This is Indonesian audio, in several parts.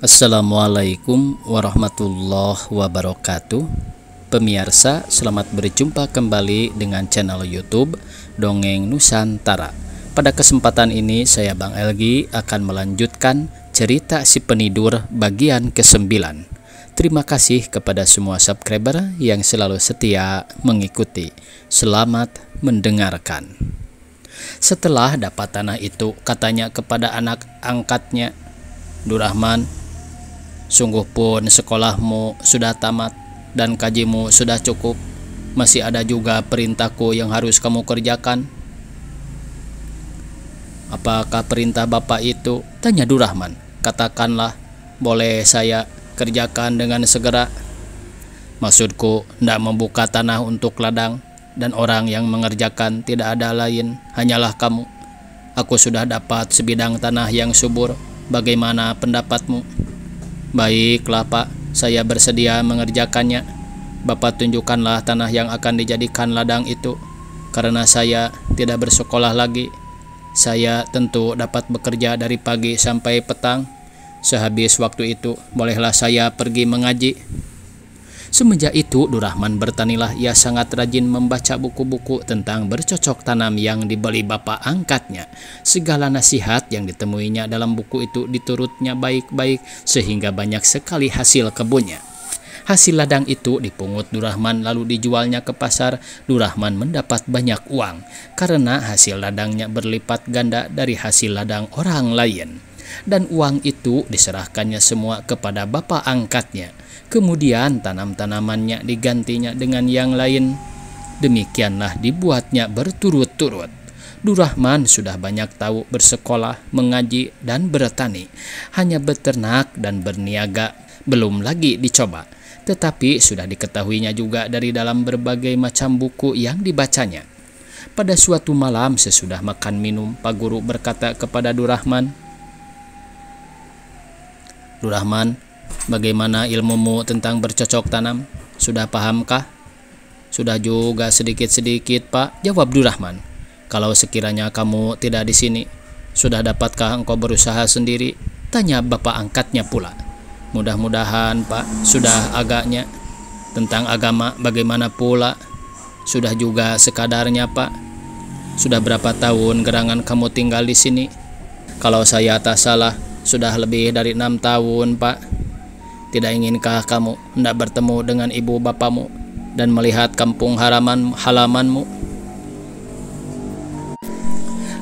Assalamualaikum warahmatullahi wabarakatuh Pemirsa, selamat berjumpa kembali dengan channel youtube Dongeng Nusantara Pada kesempatan ini, saya Bang Elgi akan melanjutkan cerita si penidur bagian ke-9 Terima kasih kepada semua subscriber yang selalu setia mengikuti Selamat mendengarkan Setelah dapat tanah itu, katanya kepada anak angkatnya Durahman, Sungguh pun sekolahmu sudah tamat dan kajimu sudah cukup. Masih ada juga perintahku yang harus kamu kerjakan. Apakah perintah Bapak itu? Tanya Durahman. Katakanlah, boleh saya kerjakan dengan segera. Maksudku, tidak membuka tanah untuk ladang dan orang yang mengerjakan tidak ada lain, hanyalah kamu. Aku sudah dapat sebidang tanah yang subur. Bagaimana pendapatmu? Baiklah, Pak. Saya bersedia mengerjakannya. Bapak tunjukkanlah tanah yang akan dijadikan ladang itu. Karena saya tidak bersekolah lagi, saya tentu dapat bekerja dari pagi sampai petang. Sehabis waktu itu, bolehlah saya pergi mengaji. Semenjak itu, Durahman bertanilah ia sangat rajin membaca buku-buku tentang bercocok tanam yang dibeli bapak angkatnya. Segala nasihat yang ditemuinya dalam buku itu diturutnya baik-baik sehingga banyak sekali hasil kebunnya. Hasil ladang itu dipungut Durahman lalu dijualnya ke pasar. Durahman mendapat banyak uang karena hasil ladangnya berlipat ganda dari hasil ladang orang lain dan uang itu diserahkannya semua kepada bapak angkatnya. Kemudian tanam-tanamannya digantinya dengan yang lain. Demikianlah dibuatnya berturut-turut. Durahman sudah banyak tahu bersekolah, mengaji, dan bertani. Hanya beternak dan berniaga belum lagi dicoba. Tetapi sudah diketahuinya juga dari dalam berbagai macam buku yang dibacanya. Pada suatu malam sesudah makan minum, Pak Guru berkata kepada Durahman, Rahman, bagaimana ilmumu tentang bercocok tanam? Sudah pahamkah? Sudah juga sedikit-sedikit, Pak, jawab Durahman. Kalau sekiranya kamu tidak di sini, sudah dapatkah engkau berusaha sendiri? Tanya bapak angkatnya pula. Mudah-mudahan, Pak, sudah agaknya. Tentang agama bagaimana pula? Sudah juga sekadarnya, Pak. Sudah berapa tahun gerangan kamu tinggal di sini? Kalau saya tak salah, sudah lebih dari enam tahun, Pak. Tidak inginkah kamu hendak bertemu dengan ibu bapamu dan melihat kampung halaman halamanmu?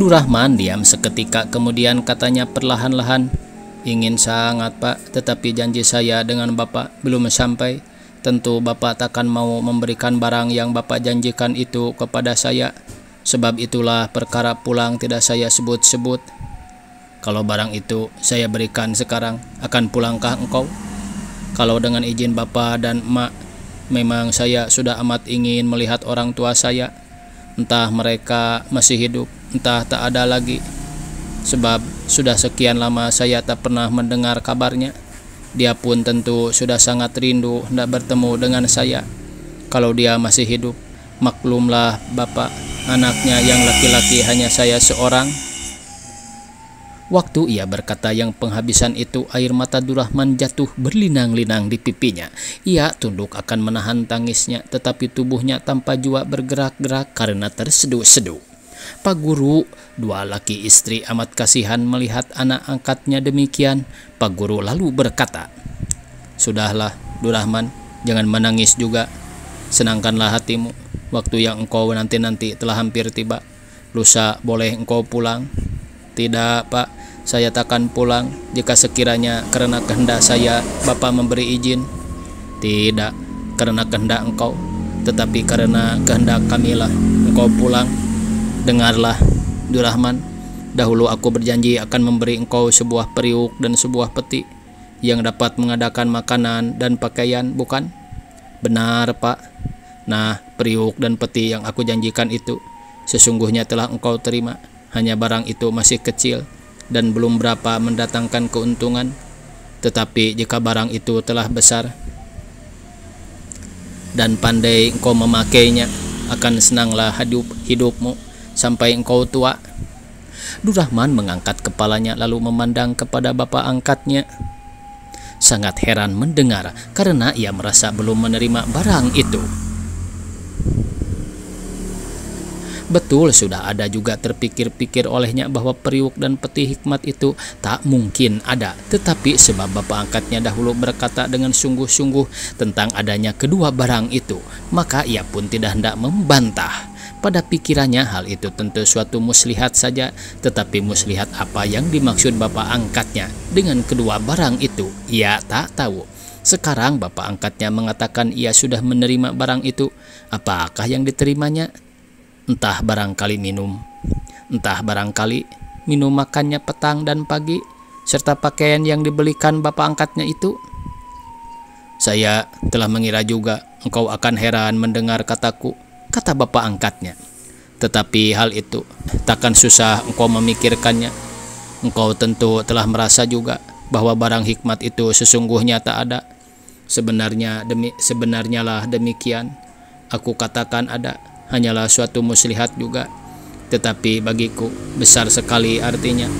Durahman diam seketika kemudian katanya perlahan-lahan, "Ingin sangat, Pak, tetapi janji saya dengan Bapak belum sampai. Tentu Bapak takkan mau memberikan barang yang Bapak janjikan itu kepada saya. Sebab itulah perkara pulang tidak saya sebut-sebut." Kalau barang itu saya berikan sekarang, akan pulangkah engkau? Kalau dengan izin bapak dan Emak, memang saya sudah amat ingin melihat orang tua saya. Entah mereka masih hidup, entah tak ada lagi. Sebab sudah sekian lama saya tak pernah mendengar kabarnya. Dia pun tentu sudah sangat rindu hendak bertemu dengan saya. Kalau dia masih hidup, maklumlah Bapak, anaknya yang laki-laki hanya saya seorang. Waktu ia berkata yang penghabisan itu air mata Durahman jatuh berlinang-linang di pipinya. Ia tunduk akan menahan tangisnya tetapi tubuhnya tanpa jua bergerak-gerak karena terseduh-seduh. Pak Guru, dua laki istri amat kasihan melihat anak angkatnya demikian. Pak Guru lalu berkata, Sudahlah, Durahman, jangan menangis juga. Senangkanlah hatimu. Waktu yang engkau nanti-nanti telah hampir tiba. Lusa boleh engkau pulang. Tidak, Pak saya takkan pulang jika sekiranya karena kehendak saya Bapak memberi izin. Tidak, karena kehendak engkau, tetapi karena kehendak kamilah engkau pulang. Dengarlah, Durahman, dahulu aku berjanji akan memberi engkau sebuah periuk dan sebuah peti yang dapat mengadakan makanan dan pakaian, bukan? Benar, Pak. Nah, periuk dan peti yang aku janjikan itu sesungguhnya telah engkau terima. Hanya barang itu masih kecil dan belum berapa mendatangkan keuntungan, tetapi jika barang itu telah besar dan pandai engkau memakainya, akan senanglah hidup hidupmu sampai engkau tua. Durrahman mengangkat kepalanya lalu memandang kepada bapak angkatnya. Sangat heran mendengar karena ia merasa belum menerima barang itu. Betul, sudah ada juga terpikir-pikir olehnya bahwa periuk dan peti hikmat itu tak mungkin ada. Tetapi sebab bapak angkatnya dahulu berkata dengan sungguh-sungguh tentang adanya kedua barang itu, maka ia pun tidak hendak membantah. Pada pikirannya hal itu tentu suatu muslihat saja, tetapi muslihat apa yang dimaksud bapak angkatnya dengan kedua barang itu, ia tak tahu. Sekarang bapak angkatnya mengatakan ia sudah menerima barang itu. Apakah yang diterimanya? entah barangkali minum, entah barangkali minum makannya petang dan pagi, serta pakaian yang dibelikan bapak angkatnya itu. Saya telah mengira juga engkau akan heran mendengar kataku, kata bapak angkatnya. Tetapi hal itu takkan susah engkau memikirkannya. Engkau tentu telah merasa juga bahwa barang hikmat itu sesungguhnya tak ada. Sebenarnya demi sebenarnya lah demikian. Aku katakan ada, hanyalah suatu muslihat juga tetapi bagiku besar sekali artinya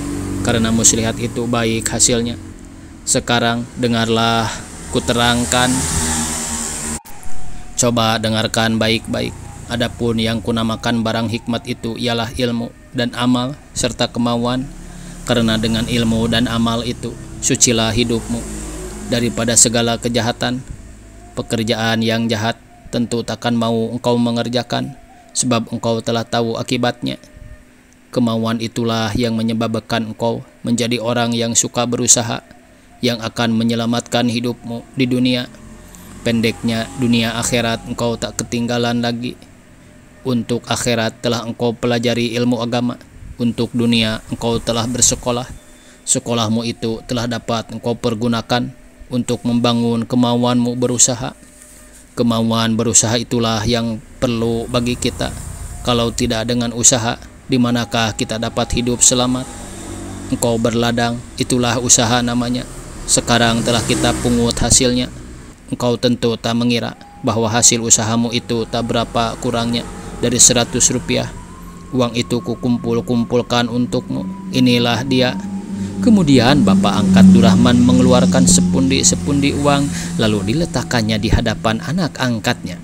karena muslihat itu baik hasilnya sekarang dengarlah kuterangkan coba dengarkan baik-baik adapun yang kunamakan barang hikmat itu ialah ilmu dan amal serta kemauan karena dengan ilmu dan amal itu sucilah hidupmu daripada segala kejahatan pekerjaan yang jahat tentu takkan mau engkau mengerjakan sebab engkau telah tahu akibatnya. Kemauan itulah yang menyebabkan engkau menjadi orang yang suka berusaha, yang akan menyelamatkan hidupmu di dunia. Pendeknya dunia akhirat engkau tak ketinggalan lagi. Untuk akhirat telah engkau pelajari ilmu agama. Untuk dunia engkau telah bersekolah. Sekolahmu itu telah dapat engkau pergunakan untuk membangun kemauanmu berusaha. Kemauan berusaha itulah yang perlu bagi kita. Kalau tidak dengan usaha, di manakah kita dapat hidup selamat? Engkau berladang, itulah usaha namanya. Sekarang telah kita pungut hasilnya. Engkau tentu tak mengira bahwa hasil usahamu itu tak berapa kurangnya dari 100 rupiah. Uang itu kukumpul-kumpulkan untukmu. Inilah dia Kemudian bapak angkat Durahman mengeluarkan sepundi-sepundi uang lalu diletakkannya di hadapan anak angkatnya.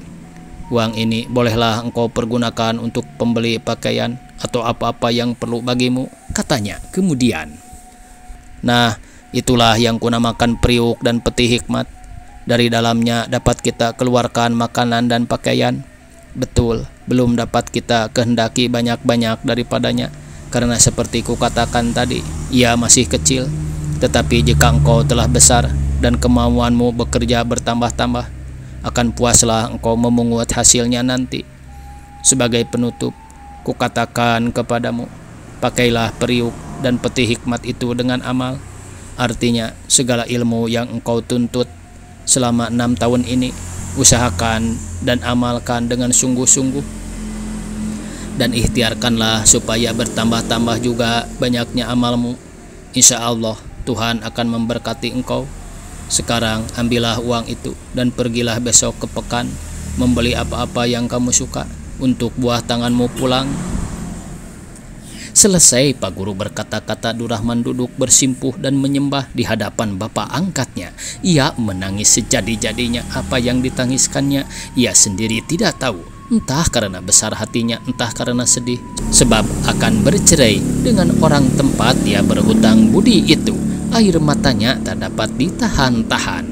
Uang ini bolehlah engkau pergunakan untuk pembeli pakaian atau apa-apa yang perlu bagimu, katanya kemudian. Nah, itulah yang kunamakan priuk dan peti hikmat. Dari dalamnya dapat kita keluarkan makanan dan pakaian. Betul, belum dapat kita kehendaki banyak-banyak daripadanya karena seperti ku katakan tadi, ia masih kecil, tetapi jika engkau telah besar dan kemauanmu bekerja bertambah-tambah, akan puaslah engkau memungut hasilnya nanti. Sebagai penutup, ku katakan kepadamu, pakailah periuk dan peti hikmat itu dengan amal, artinya segala ilmu yang engkau tuntut selama enam tahun ini, usahakan dan amalkan dengan sungguh-sungguh dan ikhtiarkanlah supaya bertambah-tambah juga banyaknya amalmu. Insya Allah Tuhan akan memberkati engkau. Sekarang ambillah uang itu dan pergilah besok ke pekan membeli apa-apa yang kamu suka untuk buah tanganmu pulang. Selesai Pak Guru berkata-kata Durahman duduk bersimpuh dan menyembah di hadapan bapak angkatnya. Ia menangis sejadi-jadinya apa yang ditangiskannya. Ia sendiri tidak tahu entah karena besar hatinya, entah karena sedih, sebab akan bercerai dengan orang tempat dia berhutang budi itu. Air matanya tak dapat ditahan-tahan.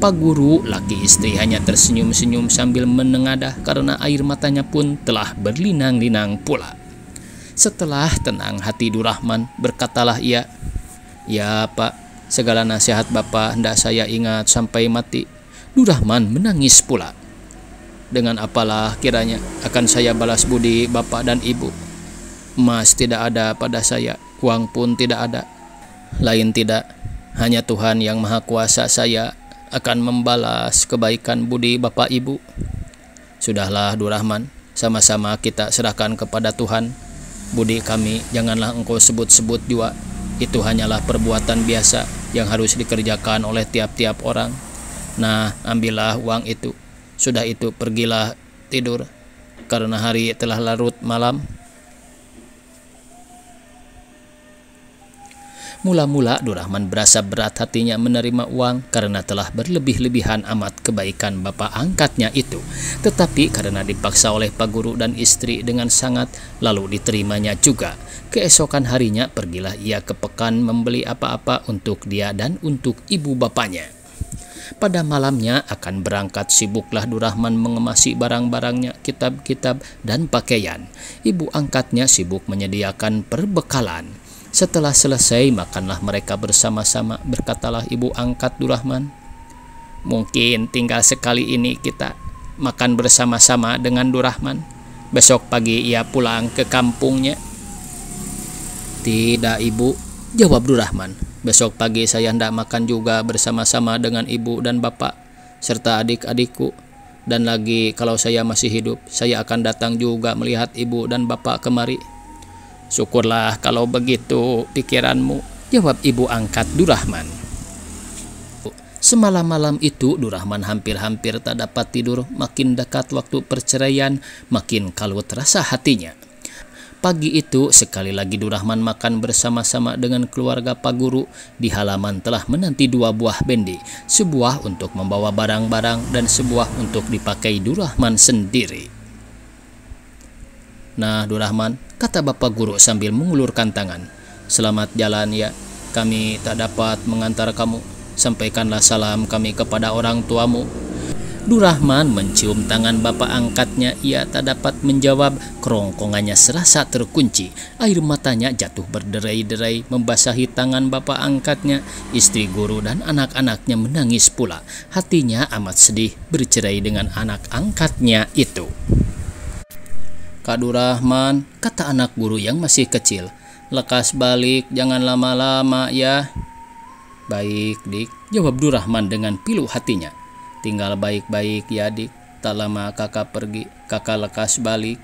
Pak Guru, laki istri hanya tersenyum-senyum sambil menengadah karena air matanya pun telah berlinang-linang pula. Setelah tenang hati Durahman, berkatalah ia, Ya Pak, segala nasihat Bapak hendak saya ingat sampai mati. Durahman menangis pula dengan apalah kiranya akan saya balas budi bapak dan ibu. Emas tidak ada pada saya, uang pun tidak ada. Lain tidak, hanya Tuhan yang Maha Kuasa saya akan membalas kebaikan budi bapak ibu. Sudahlah Durahman, sama-sama kita serahkan kepada Tuhan. Budi kami janganlah engkau sebut-sebut jua. Itu hanyalah perbuatan biasa yang harus dikerjakan oleh tiap-tiap orang. Nah, ambillah uang itu sudah itu pergilah tidur karena hari telah larut malam. Mula-mula Durahman berasa berat hatinya menerima uang karena telah berlebih-lebihan amat kebaikan bapak angkatnya itu. Tetapi karena dipaksa oleh Pak Guru dan istri dengan sangat, lalu diterimanya juga. Keesokan harinya pergilah ia ke pekan membeli apa-apa untuk dia dan untuk ibu bapaknya. Pada malamnya akan berangkat sibuklah Durahman mengemasi barang-barangnya, kitab-kitab, dan pakaian. Ibu angkatnya sibuk menyediakan perbekalan. Setelah selesai, makanlah mereka bersama-sama, berkatalah ibu angkat Durahman. Mungkin tinggal sekali ini kita makan bersama-sama dengan Durahman. Besok pagi ia pulang ke kampungnya. Tidak, Ibu, jawab Durahman. Besok pagi saya hendak makan juga bersama-sama dengan ibu dan bapak, serta adik-adikku. Dan lagi kalau saya masih hidup, saya akan datang juga melihat ibu dan bapak kemari. Syukurlah kalau begitu pikiranmu, jawab ibu angkat Durahman. Semalam malam itu Durahman hampir-hampir tak dapat tidur, makin dekat waktu perceraian, makin kalut rasa hatinya. Pagi itu, sekali lagi Durahman makan bersama-sama dengan keluarga Pak Guru. Di halaman telah menanti dua buah bendi, sebuah untuk membawa barang-barang dan sebuah untuk dipakai Durahman sendiri. Nah, Durahman, kata Bapak Guru sambil mengulurkan tangan. Selamat jalan ya, kami tak dapat mengantar kamu. Sampaikanlah salam kami kepada orang tuamu Durahman mencium tangan bapak angkatnya. Ia tak dapat menjawab. Kerongkongannya serasa terkunci. Air matanya jatuh berderai-derai membasahi tangan bapak angkatnya. Istri guru dan anak-anaknya menangis pula. Hatinya amat sedih bercerai dengan anak angkatnya itu. Kadurahman, kata anak guru yang masih kecil. Lekas balik, jangan lama-lama ya. Baik, Dik, jawab Durahman dengan pilu hatinya tinggal baik-baik ya dik tak lama kakak pergi kakak lekas balik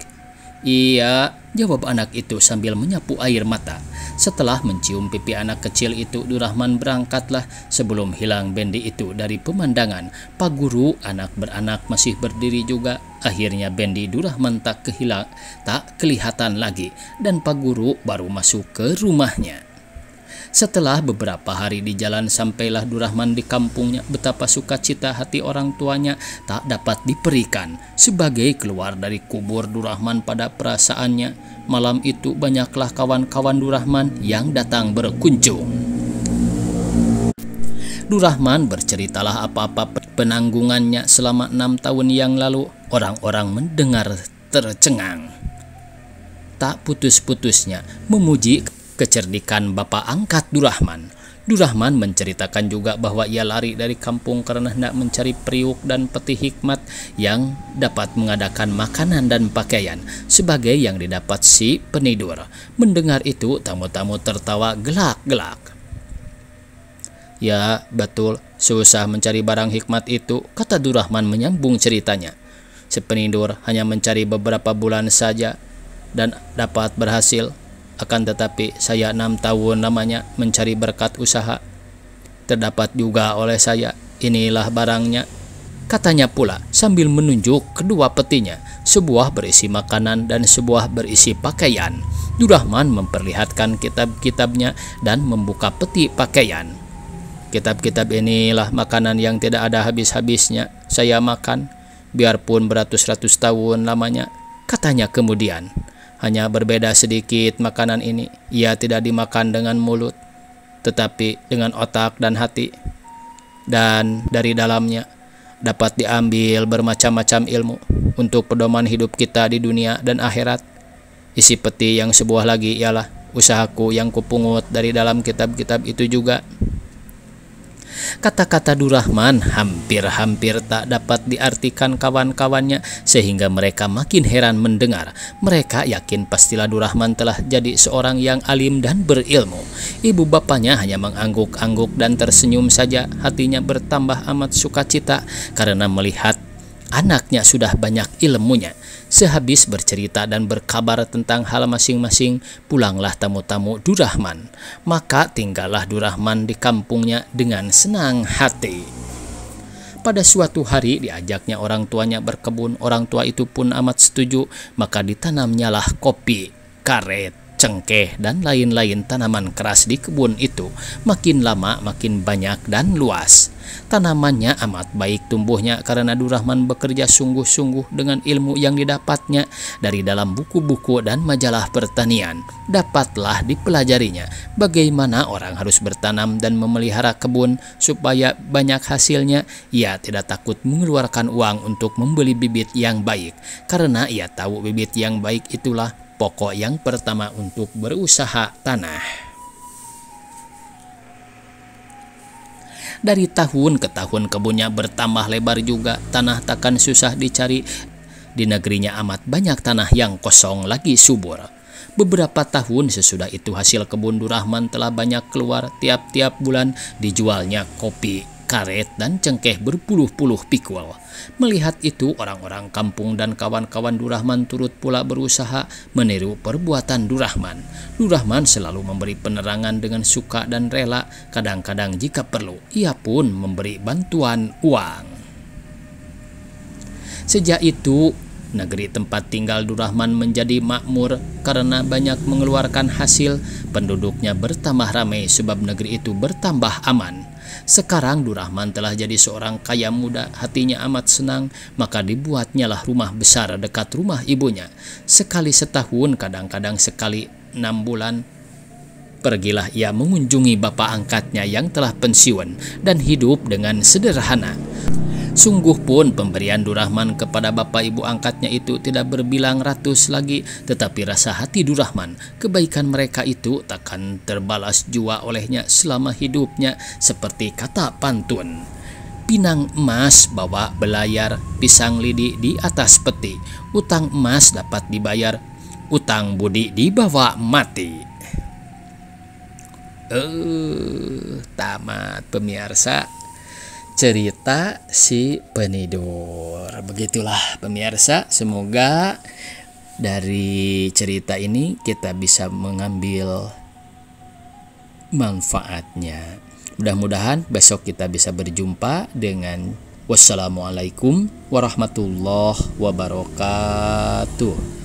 iya jawab anak itu sambil menyapu air mata setelah mencium pipi anak kecil itu Durahman berangkatlah sebelum hilang Bendi itu dari pemandangan Pak Guru anak beranak masih berdiri juga Akhirnya Bendi Durahman tak kehilang, tak kelihatan lagi dan Pak Guru baru masuk ke rumahnya. Setelah beberapa hari di jalan sampailah Durahman di kampungnya betapa sukacita hati orang tuanya tak dapat diperikan. Sebagai keluar dari kubur Durahman pada perasaannya, malam itu banyaklah kawan-kawan Durahman yang datang berkunjung. Durahman berceritalah apa-apa penanggungannya selama enam tahun yang lalu. Orang-orang mendengar tercengang. Tak putus-putusnya memuji kecerdikan bapak angkat Durahman. Durahman menceritakan juga bahwa ia lari dari kampung karena hendak mencari periuk dan peti hikmat yang dapat mengadakan makanan dan pakaian sebagai yang didapat si penidur. Mendengar itu, tamu-tamu tertawa gelak-gelak. Ya, betul, susah mencari barang hikmat itu, kata Durahman menyambung ceritanya. Si penidur hanya mencari beberapa bulan saja dan dapat berhasil akan tetapi saya enam tahun namanya mencari berkat usaha. Terdapat juga oleh saya, inilah barangnya. Katanya pula sambil menunjuk kedua petinya, sebuah berisi makanan dan sebuah berisi pakaian. Durahman memperlihatkan kitab-kitabnya dan membuka peti pakaian. Kitab-kitab inilah makanan yang tidak ada habis-habisnya. Saya makan, biarpun beratus-ratus tahun lamanya, katanya kemudian hanya berbeda sedikit makanan ini. Ia tidak dimakan dengan mulut, tetapi dengan otak dan hati. Dan dari dalamnya dapat diambil bermacam-macam ilmu untuk pedoman hidup kita di dunia dan akhirat. Isi peti yang sebuah lagi ialah usahaku yang kupungut dari dalam kitab-kitab itu juga. Kata-kata Durrahman hampir-hampir tak dapat diartikan kawan-kawannya sehingga mereka makin heran mendengar. Mereka yakin pastilah Durrahman telah jadi seorang yang alim dan berilmu. Ibu bapanya hanya mengangguk-angguk dan tersenyum saja hatinya bertambah amat sukacita karena melihat anaknya sudah banyak ilmunya. Sehabis bercerita dan berkabar tentang hal masing-masing, pulanglah tamu-tamu Durahman. Maka tinggallah Durahman di kampungnya dengan senang hati pada suatu hari diajaknya orang tuanya berkebun. Orang tua itu pun amat setuju, maka ditanamnyalah kopi karet cengkeh, dan lain-lain tanaman keras di kebun itu makin lama makin banyak dan luas. Tanamannya amat baik tumbuhnya karena Durrahman bekerja sungguh-sungguh dengan ilmu yang didapatnya dari dalam buku-buku dan majalah pertanian. Dapatlah dipelajarinya bagaimana orang harus bertanam dan memelihara kebun supaya banyak hasilnya. Ia tidak takut mengeluarkan uang untuk membeli bibit yang baik karena ia tahu bibit yang baik itulah pokok yang pertama untuk berusaha tanah. dari tahun ke tahun kebunnya bertambah lebar juga tanah takkan susah dicari di negerinya amat banyak tanah yang kosong lagi subur Beberapa tahun sesudah itu hasil kebun Durahman telah banyak keluar tiap-tiap bulan dijualnya kopi karet dan cengkeh berpuluh-puluh pikul. Melihat itu, orang-orang kampung dan kawan-kawan Durahman turut pula berusaha meniru perbuatan Durahman. Durahman selalu memberi penerangan dengan suka dan rela, kadang-kadang jika perlu, ia pun memberi bantuan uang. Sejak itu, Negeri tempat tinggal Durahman menjadi makmur karena banyak mengeluarkan hasil, penduduknya bertambah ramai sebab negeri itu bertambah aman. Sekarang Durrahman telah jadi seorang kaya muda, hatinya amat senang, maka dibuatnyalah rumah besar dekat rumah ibunya. Sekali setahun, kadang-kadang sekali enam bulan, Pergilah ia mengunjungi bapak angkatnya yang telah pensiun dan hidup dengan sederhana. Sungguh pun pemberian Durahman kepada bapak ibu angkatnya itu tidak berbilang ratus lagi, tetapi rasa hati Durahman, kebaikan mereka itu takkan terbalas jua olehnya selama hidupnya seperti kata pantun pinang emas bawa belayar, pisang lidi di atas peti, utang emas dapat dibayar, utang budi dibawa mati. Eh, uh, tamat pemirsa cerita si penidur. Begitulah pemirsa, semoga dari cerita ini kita bisa mengambil manfaatnya. Mudah-mudahan besok kita bisa berjumpa dengan wassalamualaikum warahmatullahi wabarakatuh.